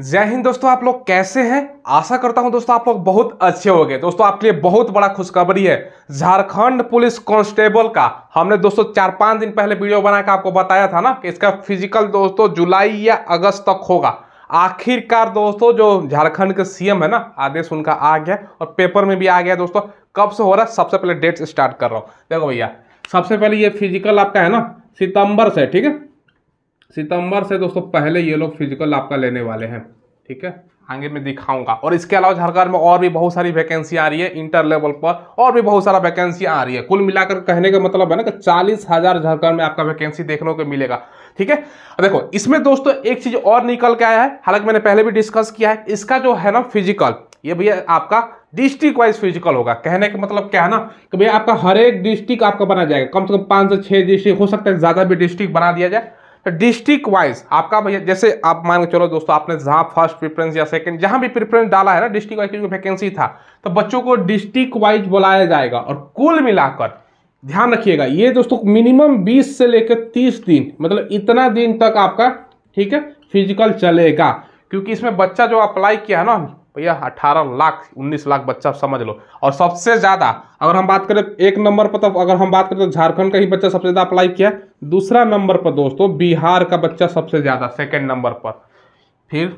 जय हिंद दोस्तों आप लोग कैसे हैं आशा करता हूं दोस्तों आप लोग बहुत अच्छे हो गए दोस्तों आपके लिए बहुत बड़ा खुशखबरी है झारखंड पुलिस कांस्टेबल का हमने दोस्तों चार पांच दिन पहले वीडियो बनाकर आपको बताया था ना कि इसका फिजिकल दोस्तों जुलाई या अगस्त तक होगा आखिरकार दोस्तों जो झारखंड के सीएम है ना आदेश उनका आ गया और पेपर में भी आ गया दोस्तों कब से हो रहा है सबसे पहले डेट स्टार्ट कर रहा हूँ देखो भैया सबसे पहले ये फिजिकल आपका है ना सितंबर से ठीक है सितंबर से दोस्तों पहले ये लोग फिजिकल आपका लेने वाले हैं ठीक है आगे मैं दिखाऊंगा और इसके अलावा झारखंड में और भी बहुत सारी वैकेंसी आ रही है इंटर लेवल पर और भी बहुत सारा वैकेंसी आ रही है कुल मिलाकर कहने का मतलब है ना कि चालीस हजार झारखंड में आपका वैकेंसी देखने को मिलेगा ठीक है देखो इसमें दोस्तों एक चीज और निकल के आया है हालांकि मैंने पहले भी डिस्कस किया है इसका जो है ना फिजिकल ये भैया आपका डिस्ट्रिक्ट वाइज फिजिकल होगा कहने का मतलब क्या है ना कि भैया आपका हर एक डिस्ट्रिक्ट आपका बना जाएगा कम से कम पाँच से छह डिस्ट्रिक्ट हो सकता है ज़्यादा भी डिस्ट्रिक्ट बना दिया जाए तो डिस्ट्रिक्ट वाइज आपका भैया जैसे आप मान के चलो दोस्तों आपने जहाँ फर्स्ट प्रिफरेंस या सेकंड जहाँ भी प्रेफरेंस डाला है ना डिस्ट्रिक्ट वाइज क्योंकि वैकेंसी था तो बच्चों को डिस्ट्रिक्ट वाइज बुलाया जाएगा और कुल मिलाकर ध्यान रखिएगा ये दोस्तों मिनिमम 20 से लेकर 30 दिन मतलब इतना दिन तक आपका ठीक है फिजिकल चलेगा क्योंकि इसमें बच्चा जो अप्लाई किया है ना भैया अठारह लाख उन्नीस लाख बच्चा समझ लो और सबसे ज़्यादा अगर हम बात करें एक नंबर पर तो अगर हम बात करें तो झारखंड का ही बच्चा सबसे ज़्यादा अप्लाई किया दूसरा नंबर पर दोस्तों बिहार का बच्चा सबसे ज़्यादा सेकेंड नंबर पर फिर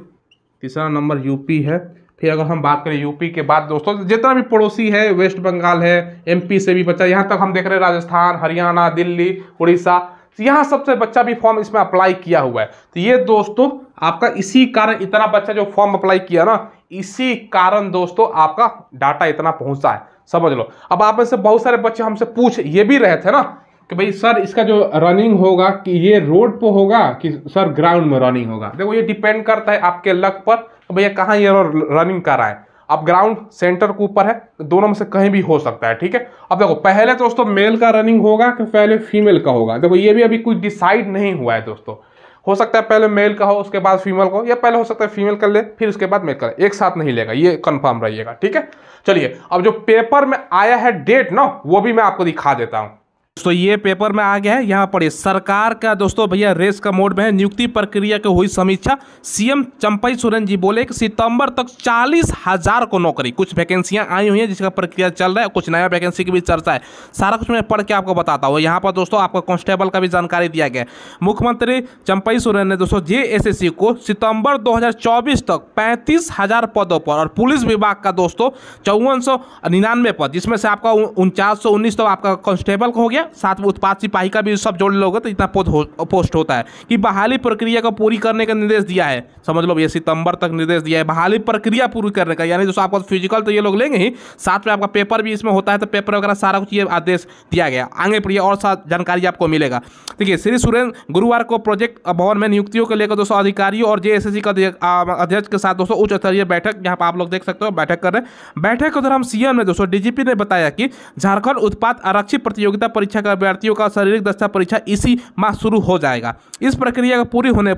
तीसरा नंबर यूपी है फिर अगर हम बात करें यूपी के बाद दोस्तों जितना भी पड़ोसी है वेस्ट बंगाल है एमपी से भी बच्चा यहाँ तक हम देख रहे हैं राजस्थान हरियाणा दिल्ली उड़ीसा तो यहाँ सबसे बच्चा भी फॉर्म इसमें अप्लाई किया हुआ है तो ये दोस्तों आपका इसी कारण इतना बच्चा जो फॉर्म अप्लाई किया ना इसी कारण दोस्तों आपका डाटा इतना पहुंचा है समझ लो अब आप में से बहुत सारे बच्चे हमसे पूछ ये भी रहे थे ना कि भाई सर इसका जो रनिंग होगा कि ये रोड पर होगा कि सर ग्राउंड में रनिंग होगा देखो ये डिपेंड करता है आपके लक पर तो भैया कहाँ ये रनिंग कर रहा है अब ग्राउंड सेंटर के ऊपर है दोनों में से कहीं भी हो सकता है ठीक है अब देखो पहले दोस्तों मेल का रनिंग होगा कि पहले फीमेल का होगा देखो ये भी अभी कुछ डिसाइड नहीं हुआ है दोस्तों हो सकता है पहले मेल का हो उसके बाद फीमेल को या पहले हो सकता है फीमेल कर ले फिर उसके बाद मेल कर ले एक साथ नहीं लेगा ये कंफर्म रहिएगा ठीक है चलिए अब जो पेपर में आया है डेट ना वो भी मैं आपको दिखा देता हूँ तो ये पेपर में आ गया है यहाँ पर सरकार का दोस्तों भैया रेस का मोड में है नियुक्ति प्रक्रिया की हुई समीक्षा सीएम चंपई सोरेन जी बोले कि सितंबर तक चालीस हजार को नौकरी कुछ वैकेंसियां आई हुई हैं जिसका प्रक्रिया चल रहा है कुछ नया वैकेंसी की भी चर्चा है सारा कुछ मैं पढ़ के आपको बताता हूँ यहाँ पर दोस्तों आपको कॉन्स्टेबल का भी जानकारी दिया गया मुख्यमंत्री चंपई सोरेन ने दोस्तों जे को सितंबर दो तक पैंतीस पदों पर और पुलिस विभाग का दोस्तों चौवन पद जिसमें से आपका उनचास तो आपका कॉन्स्टेबल का हो गया है साथ में उत्पाद सिपाही का भी सब जोड़ लोगे तो इतना पोस्ट हो पोस्ट होता है कि बहाली प्रक्रिया को पूरी करने का निर्देश दिया है समझ लो ये सितंबर तक निर्देश दिया है बहाली प्रक्रिया पूरी करने का यानी जो आपको फिजिकल तो ये लोग लेंगे ही साथ में आपका पेपर भी इसमें होता है तो पेपर वगैरह सारा कुछ ये आदेश दिया गया आगे पढ़िए और साथ जानकारी आपको मिलेगा देखिए श्री सुरेंद्र गुरुवार को प्रोजेक्ट भवन में नियुक्तियों को लेकर दोस्तों अधिकारियों और जे का अध्यक्ष के साथ दोस्तों उच्च स्तरीय बैठक यहाँ पर आप लोग देख सकते हो बैठक कर रहे हैं बैठक के दौरान सीएम ने दोस्तों डीजीपी ने बताया कि झारखंड उत्पाद आरक्षित प्रतियोगिता परीक्षा परीक्षा के अभ्यर्थियों का शारीरिक दक्षता परीक्षा इसी माह शुरू हो जाएगा इस प्रक्रिया का पूरी होने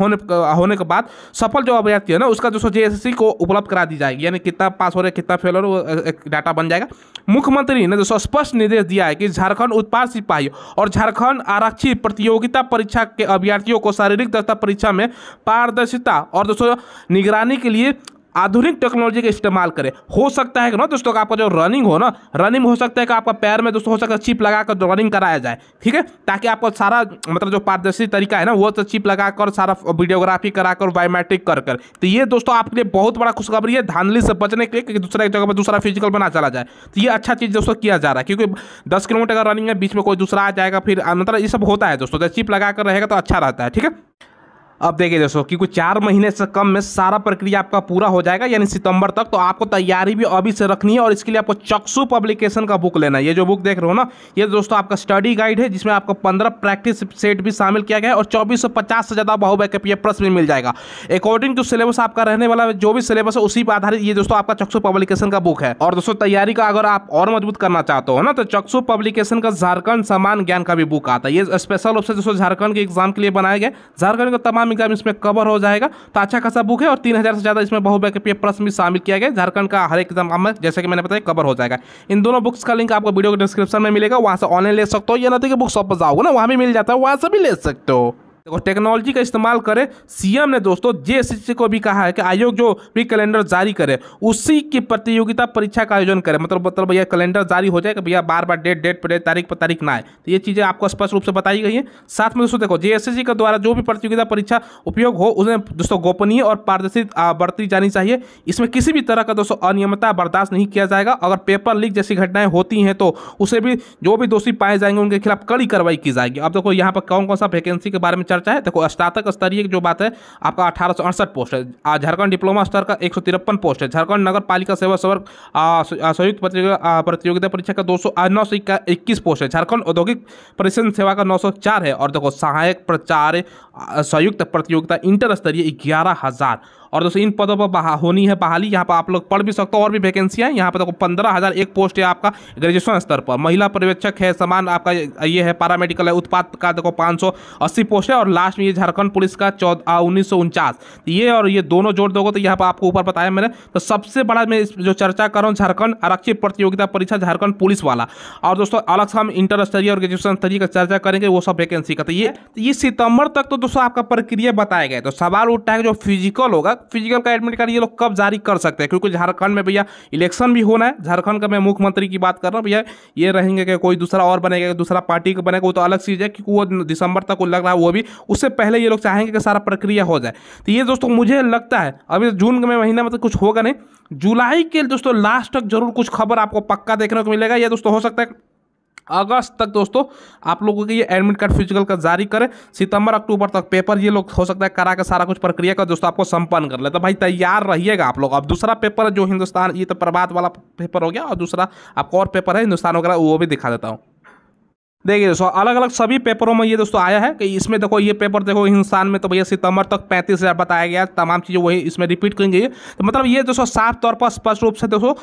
होने होने के बाद सफल जो अभ्यर्थी है ना उसका जो सो जे को उपलब्ध करा दी जाएगी यानी कितना पास हो रहा है कितना फेल हो रहा है डाटा बन जाएगा मुख्यमंत्री ने जो स्पष्ट निर्देश दिया है कि झारखंड उत्पाद सिपाही और झारखंड आरक्षी प्रतियोगिता परीक्षा के अभ्यर्थियों को शारीरिक दक्षता परीक्षा में पारदर्शिता और दोस्तों निगरानी के लिए आधुनिक टेक्नोलॉजी का इस्तेमाल करें हो सकता है कि ना दोस्तों आपका जो रनिंग हो ना रनिंग हो सकता है कि आपका पैर में दोस्तों हो सकता है चिप लगा कर रनिंग कराया जाए ठीक है ताकि आपको सारा मतलब जो पारदर्शी तरीका है ना वो तो चिप लगा कर सारा वीडियोग्राफी करा कर बायोमेट्रिक कर कर तो ये दोस्तों आपके लिए बहुत बड़ा खुशखबरी है धांधली से बचने के लिए दूसरा एक जगह पर दूसरा फिजिकल बना चला जाए तो ये अच्छा चीज़ दोस्तों किया जा रहा है क्योंकि दस किलोमीटर का रनिंग है बीच में कोई दूसरा आ जाएगा फिर मतलब ये सब होता है दोस्तों चिप लगा कर रहेगा तो अच्छा रहता है ठीक है अब देखिए दोस्तों क्योंकि चार महीने से कम में सारा प्रक्रिया आपका पूरा हो जाएगा यानी सितंबर तक तो आपको तैयारी भी अभी से रखनी है और इसके लिए आपको चक्सू पब्लिकेशन का बुक लेना है ये जो बुक देख रहे हो ना ये दोस्तों आपका स्टडी गाइड है जिसमें आपको पंद्रह प्रैक्टिस सेट भी शामिल किया गया है और चौबीस से ज़्यादा बाहुबैकपीय प्रश्न भी मिल जाएगा अकॉर्डिंग टू सिलेबस आपका रहने वाला जो भी सिलेबस है उसी पर आधारित ये दोस्तों आपका चक्सू पब्लिकेशन का बुक है और दोस्तों तैयारी का अगर आप और मजबूत करना चाहते हो ना तो चक्सु पब्लिकेशन का झारखंड समान ज्ञान का भी बुक आता है ये स्पेशल रूप से दोस्तों झारखंड के एग्जाम के लिए बनाया गया झारखंड का तमाम एग्जाम एग्जाम इसमें कवर हो जाएगा तो अच्छा खासा बुक है और तीन से ज़्यादा इसमें बहुबैकप्रिय प्रश्न भी शामिल किया गया झारखंड का हर एक एग्जाम जैसे कि मैंने बताया कवर हो जाएगा इन दोनों बुक्स का लिंक आपको वीडियो के डिस्क्रिप्शन में मिलेगा वहाँ से ऑनलाइन ले सकते हो या ना तो बुक शॉप पर जाओगे ना वहाँ भी मिल जाता है वहाँ से भी ले सकते हो और टेक्नोलॉजी का इस्तेमाल करें सीएम ने दोस्तों जे को भी कहा है कि आयोग जो भी कैलेंडर जारी करे उसी की प्रतियोगिता परीक्षा का आयोजन करे मतलब मतलब भैया कैलेंडर जारी हो जाए कि भैया बार बार डेट डेट पर डेट तारीख पर तारीख ना आए तो ये चीज़ें आपको स्पष्ट रूप से बताई गई है साथ में दोस्तों देखो जे के द्वारा जो भी प्रतियोगिता परीक्षा उपयोग हो उसमें दोस्तों गोपनीय और पारदर्शी बरती जानी चाहिए इसमें किसी भी तरह का दोस्तों अनियमितता बर्दाश्त नहीं किया जाएगा अगर पेपर लीक जैसी घटनाएं होती हैं तो उसे भी जो भी दोषी पाए जाएंगे उनके खिलाफ कड़ी कार्रवाई की जाएगी अब देखो यहाँ पर कौन कौन सा वैकेंसी के बारे में चर्चा करता है देखो स्नातक स्तरीय जो बात है आपका अठारह पोस्ट है झारखंड डिप्लोमा स्तर का एक पोस्ट है झारखंड नगर पालिका सेवा सवर संयुक्त प्रतियोगिता परीक्षा का दो सौ पोस्ट है झारखंड औद्योगिक परिसंघ सेवा का नौ है और देखो सहायक प्रचार संयुक्त प्रतियोगिता इंटर स्तरीय ग्यारह हज़ार और दोस्तों इन पदों पर होनी है बहाली यहाँ पर आप लोग पढ़ भी सकते हो और भी वैकेंसी है यहाँ पर देखो पंद्रह हज़ार एक पोस्ट है आपका ग्रेजुएशन स्तर पर महिला पर्यवेक्षक है समान आपका ये है पैरामेडिकल है उत्पाद का देखो पाँच पोस्ट है और लास्ट में ये झारखंड पुलिस का चौदह उन्नीस तो ये और ये दोनों जोड़ दोगे तो यहाँ पर आपको ऊपर बताया मैंने तो सबसे बड़ा मैं जो चर्चा कर रहा हूँ झारखंड आरक्षित प्रतियोगिता परीक्षा झारखंड पुलिस वाला और दोस्तों अलग से हम इंटर स्तरीय और ग्रेजुएशन स्तरीय का चर्चा करेंगे वो सब वैकेंसी का तो ये तो ये सितंबर तक तो दोस्तों आपका प्रक्रिया बताया गया तो सवाल उठता है जो फिजिकल होगा तक फिजिकल का एडमिट कार्ड ये लोग कब जारी कर सकते हैं क्योंकि झारखंड में भैया इलेक्शन भी होना है झारखंड का मैं मुख्यमंत्री की बात कर रहा हूँ भैया ये रहेंगे कि कोई दूसरा और बनेगा दूसरा पार्टी का बनेगा वो तो अलग चीज़ है क्योंकि वो दिसंबर तक वो लग रहा है वो भी उससे पहले ये लोग चाहेंगे कि सारा प्रक्रिया हो जाए तो ये दोस्तों मुझे लगता है अभी तो जून में महीना में तो कुछ होगा नहीं जुलाई के दोस्तों लास्ट तक जरूर कुछ खबर आपको पक्का देखने को मिलेगा या दोस्तों हो सकता है अगस्त तक दोस्तों आप लोगों के ये एडमिट कार्ड फिजिकल का जारी करें सितंबर अक्टूबर तक पेपर ये लोग हो सकता है करा के सारा कुछ प्रक्रिया का दोस्तों आपको संपन्न कर ले तो भाई तैयार रहिएगा आप लोग अब दूसरा पेपर जो हिंदुस्तान ये तो प्रभात वाला पेपर हो गया और दूसरा आपका और पेपर है हिंदुस्तान वगैरह वो भी दिखा देता हूँ देखिए दोस्तों अलग अलग सभी पेपरों में ये दोस्तों आया है कि इसमें देखो ये पेपर देखो इंसान में तो भैया सितंबर तक पैंतीस हज़ार बताया गया तमाम चीज़ें वही इसमें रिपीट करेंगे तो मतलब ये दोस्तों साफ तौर पर स्पष्ट रूप से दोस्तों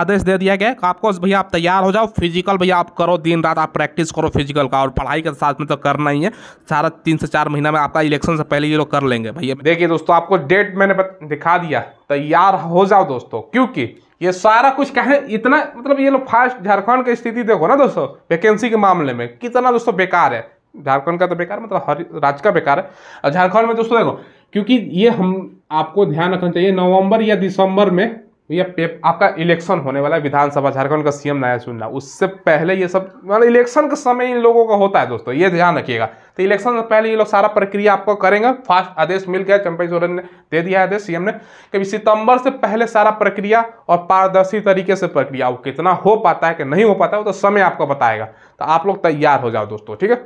आदेश दे दिया गया कि आपको भैया आप तैयार हो जाओ फिजिकल भैया आप करो दिन रात आप प्रैक्टिस करो फिजिकल का और पढ़ाई के साथ में तो करना ही है सारा तीन से चार महीना में आपका इलेक्शन से पहले ये लोग कर लेंगे भैया देखिए दोस्तों आपको डेट मैंने दिखा दिया तैयार हो जाओ दोस्तों क्योंकि ये सारा कुछ कहे इतना मतलब ये लोग फास्ट झारखंड की स्थिति देखो ना दोस्तों वैकेंसी के मामले में कितना दोस्तों बेकार है झारखंड का तो बेकार मतलब हर राज्य का बेकार है और झारखंड में दोस्तों देखो क्योंकि ये हम आपको ध्यान रखना चाहिए नवंबर या दिसंबर में ये पेप आपका इलेक्शन होने वाला है विधानसभा झारखंड का सीएम नया चुनना उससे पहले ये सब मतलब इलेक्शन के समय इन लोगों का होता है दोस्तों ये ध्यान रखिएगा तो इलेक्शन से पहले ये लोग सारा प्रक्रिया आपको करेंगे फास्ट आदेश मिल गया चंपई सोरेन ने दे दिया आदेश सीएम ने कभी सितंबर से पहले सारा प्रक्रिया और पारदर्शी तरीके से प्रक्रिया वो कितना हो पाता है कि नहीं हो पाता है तो समय आपको बताएगा तो आप लोग तैयार हो जाओ दोस्तों ठीक है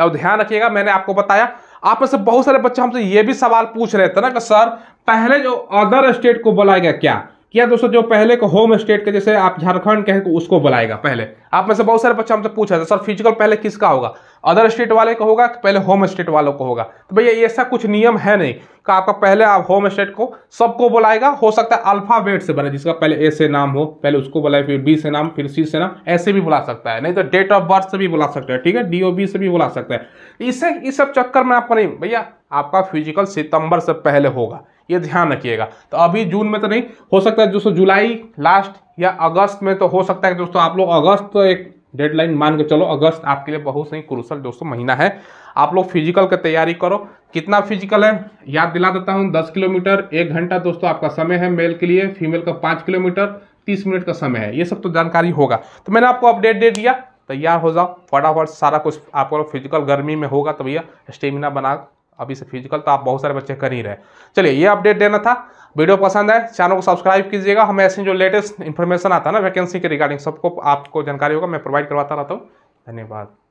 अब ध्यान रखिएगा मैंने आपको बताया आप में से बहुत सारे बच्चे हमसे ये भी सवाल पूछ रहे थे ना कि सर पहले जो अदर स्टेट को बोला गया क्या क्या दोस्तों जो पहले को होम स्टेट के जैसे आप झारखंड के हैं उसको बुलाएगा पहले आप में से बहुत सारे बच्चे हमसे पूछा था सर फिजिकल पहले किसका होगा अदर स्टेट वाले को होगा पहले होम स्टेट वालों को होगा तो भैया ऐसा कुछ नियम है नहीं कि आपका पहले आप होम स्टेट को सबको बुलाएगा हो सकता है अल्फ़ाबेट से बने जिसका पहले ए से नाम हो पहले उसको बुलाए फिर बी से नाम फिर सी से नाम ऐसे भी बुला सकता है नहीं तो डेट ऑफ बर्थ से भी बुला सकता है ठीक है डी से भी बुला सकता है इससे इस सब चक्कर में आपको नहीं भैया आपका फिजिकल सितंबर से पहले होगा ये ध्यान रखिएगा तो अभी जून में तो नहीं हो सकता है दोस्तों जुलाई लास्ट या अगस्त में तो हो सकता है दोस्तों आप लोग अगस्त तो एक डेडलाइन मान के चलो अगस्त आपके लिए बहुत सही क्रूसल दोस्तों महीना है आप लोग फिजिकल का तैयारी करो कितना फिजिकल है याद दिला देता हूँ दस किलोमीटर एक घंटा दोस्तों आपका समय है मेल के लिए फीमेल का पाँच किलोमीटर तीस मिनट का समय है ये सब तो जानकारी होगा तो मैंने आपको अपडेट दे दिया तैयार हो जाओ फटाफट सारा कुछ आपको फिजिकल गर्मी में होगा तो भैया स्टेमिना बना अभी से फिजिकल तो आप बहुत सारे बच्चे कर ही रहे चलिए ये अपडेट देना था वीडियो पसंद है चैनल को सब्सक्राइब कीजिएगा हमें ऐसे जो लेटेस्ट इन्फॉर्मेशन आता है ना वैकेंसी के रिगार्डिंग सबको आपको जानकारी होगा मैं प्रोवाइड करवाता रहता हूँ धन्यवाद